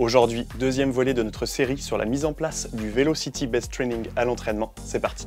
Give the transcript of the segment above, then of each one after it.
Aujourd'hui, deuxième volet de notre série sur la mise en place du Velocity Best Training à l'entraînement. C'est parti.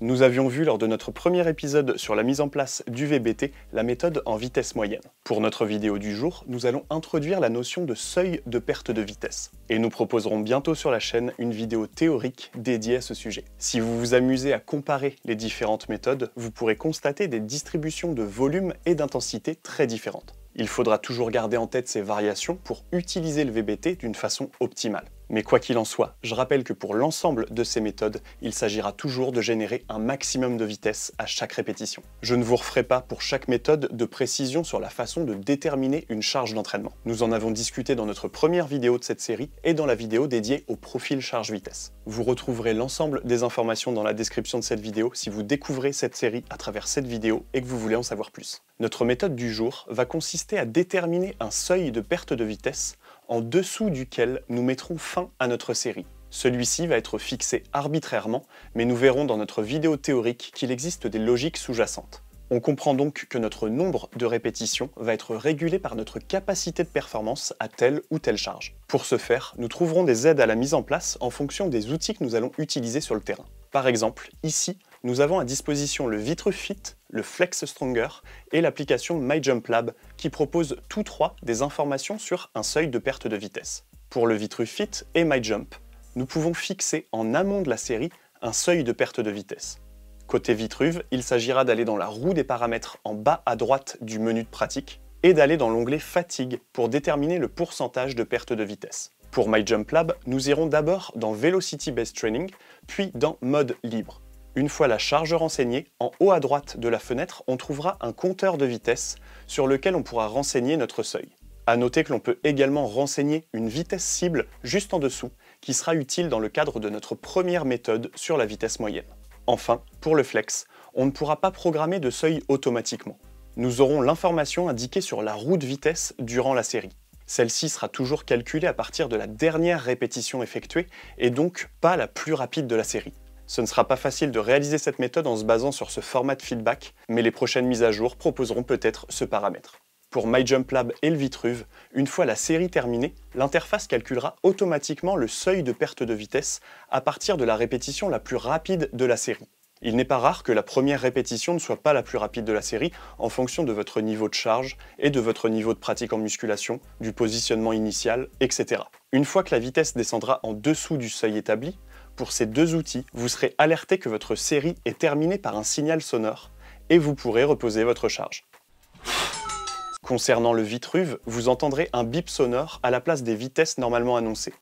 Nous avions vu lors de notre premier épisode sur la mise en place du VBT la méthode en vitesse moyenne. Pour notre vidéo du jour, nous allons introduire la notion de seuil de perte de vitesse. Et nous proposerons bientôt sur la chaîne une vidéo théorique dédiée à ce sujet. Si vous vous amusez à comparer les différentes méthodes, vous pourrez constater des distributions de volume et d'intensité très différentes. Il faudra toujours garder en tête ces variations pour utiliser le VBT d'une façon optimale. Mais quoi qu'il en soit, je rappelle que pour l'ensemble de ces méthodes, il s'agira toujours de générer un maximum de vitesse à chaque répétition. Je ne vous referai pas pour chaque méthode de précision sur la façon de déterminer une charge d'entraînement. Nous en avons discuté dans notre première vidéo de cette série et dans la vidéo dédiée au profil charge-vitesse. Vous retrouverez l'ensemble des informations dans la description de cette vidéo si vous découvrez cette série à travers cette vidéo et que vous voulez en savoir plus. Notre méthode du jour va consister à déterminer un seuil de perte de vitesse en dessous duquel nous mettrons fin à notre série. Celui-ci va être fixé arbitrairement, mais nous verrons dans notre vidéo théorique qu'il existe des logiques sous-jacentes. On comprend donc que notre nombre de répétitions va être régulé par notre capacité de performance à telle ou telle charge. Pour ce faire, nous trouverons des aides à la mise en place en fonction des outils que nous allons utiliser sur le terrain. Par exemple, ici, nous avons à disposition le VitreFit le Flex Stronger et l'application MyJumpLab qui propose tous trois des informations sur un seuil de perte de vitesse. Pour le Fit et MyJump, nous pouvons fixer en amont de la série un seuil de perte de vitesse. Côté Vitruve, il s'agira d'aller dans la roue des paramètres en bas à droite du menu de pratique et d'aller dans l'onglet Fatigue pour déterminer le pourcentage de perte de vitesse. Pour MyJumpLab, nous irons d'abord dans Velocity Based Training, puis dans Mode Libre. Une fois la charge renseignée, en haut à droite de la fenêtre, on trouvera un compteur de vitesse sur lequel on pourra renseigner notre seuil. A noter que l'on peut également renseigner une vitesse cible juste en dessous, qui sera utile dans le cadre de notre première méthode sur la vitesse moyenne. Enfin, pour le flex, on ne pourra pas programmer de seuil automatiquement. Nous aurons l'information indiquée sur la roue de vitesse durant la série. Celle-ci sera toujours calculée à partir de la dernière répétition effectuée et donc pas la plus rapide de la série. Ce ne sera pas facile de réaliser cette méthode en se basant sur ce format de feedback, mais les prochaines mises à jour proposeront peut-être ce paramètre. Pour MyJumpLab et le Vitruve, une fois la série terminée, l'interface calculera automatiquement le seuil de perte de vitesse à partir de la répétition la plus rapide de la série. Il n'est pas rare que la première répétition ne soit pas la plus rapide de la série en fonction de votre niveau de charge et de votre niveau de pratique en musculation, du positionnement initial, etc. Une fois que la vitesse descendra en dessous du seuil établi, pour ces deux outils, vous serez alerté que votre série est terminée par un signal sonore et vous pourrez reposer votre charge. Concernant le Vitruve, vous entendrez un bip sonore à la place des vitesses normalement annoncées.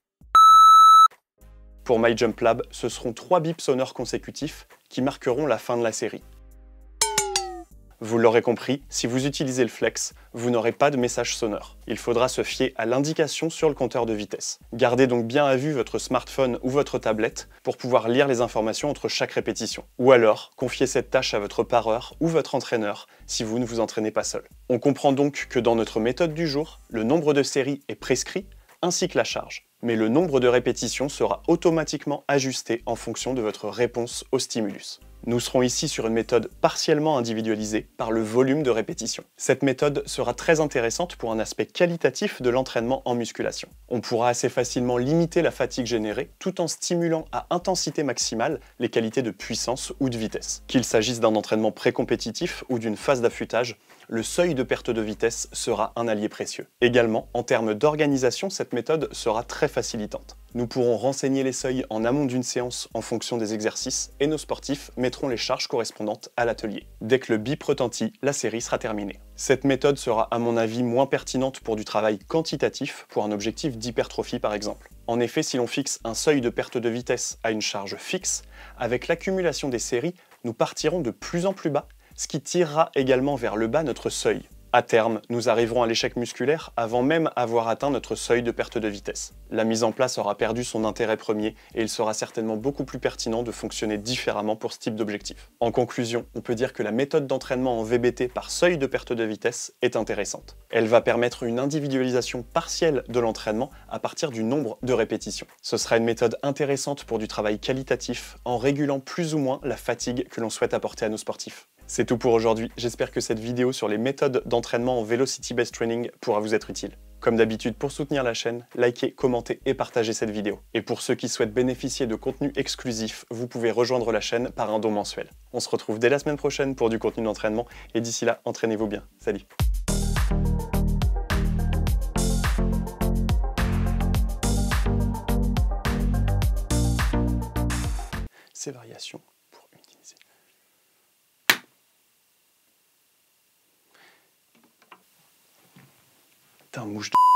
Pour MyJumpLab, ce seront trois bips sonores consécutifs qui marqueront la fin de la série. Vous l'aurez compris, si vous utilisez le flex, vous n'aurez pas de message sonore. Il faudra se fier à l'indication sur le compteur de vitesse. Gardez donc bien à vue votre smartphone ou votre tablette pour pouvoir lire les informations entre chaque répétition. Ou alors, confiez cette tâche à votre pareur ou votre entraîneur si vous ne vous entraînez pas seul. On comprend donc que dans notre méthode du jour, le nombre de séries est prescrit ainsi que la charge, mais le nombre de répétitions sera automatiquement ajusté en fonction de votre réponse au stimulus. Nous serons ici sur une méthode partiellement individualisée par le volume de répétition. Cette méthode sera très intéressante pour un aspect qualitatif de l'entraînement en musculation. On pourra assez facilement limiter la fatigue générée tout en stimulant à intensité maximale les qualités de puissance ou de vitesse. Qu'il s'agisse d'un entraînement pré-compétitif ou d'une phase d'affûtage, le seuil de perte de vitesse sera un allié précieux. Également, en termes d'organisation, cette méthode sera très facilitante. Nous pourrons renseigner les seuils en amont d'une séance en fonction des exercices et nos sportifs mettront les charges correspondantes à l'atelier. Dès que le bip retentit, la série sera terminée. Cette méthode sera à mon avis moins pertinente pour du travail quantitatif pour un objectif d'hypertrophie par exemple. En effet, si l'on fixe un seuil de perte de vitesse à une charge fixe, avec l'accumulation des séries, nous partirons de plus en plus bas ce qui tirera également vers le bas notre seuil. À terme, nous arriverons à l'échec musculaire avant même avoir atteint notre seuil de perte de vitesse. La mise en place aura perdu son intérêt premier et il sera certainement beaucoup plus pertinent de fonctionner différemment pour ce type d'objectif. En conclusion, on peut dire que la méthode d'entraînement en VBT par seuil de perte de vitesse est intéressante. Elle va permettre une individualisation partielle de l'entraînement à partir du nombre de répétitions. Ce sera une méthode intéressante pour du travail qualitatif en régulant plus ou moins la fatigue que l'on souhaite apporter à nos sportifs. C'est tout pour aujourd'hui, j'espère que cette vidéo sur les méthodes d'entraînement en Velocity Based Training pourra vous être utile. Comme d'habitude, pour soutenir la chaîne, likez, commentez et partagez cette vidéo. Et pour ceux qui souhaitent bénéficier de contenus exclusif, vous pouvez rejoindre la chaîne par un don mensuel. On se retrouve dès la semaine prochaine pour du contenu d'entraînement, et d'ici là, entraînez-vous bien. Salut Ces variations dann musst du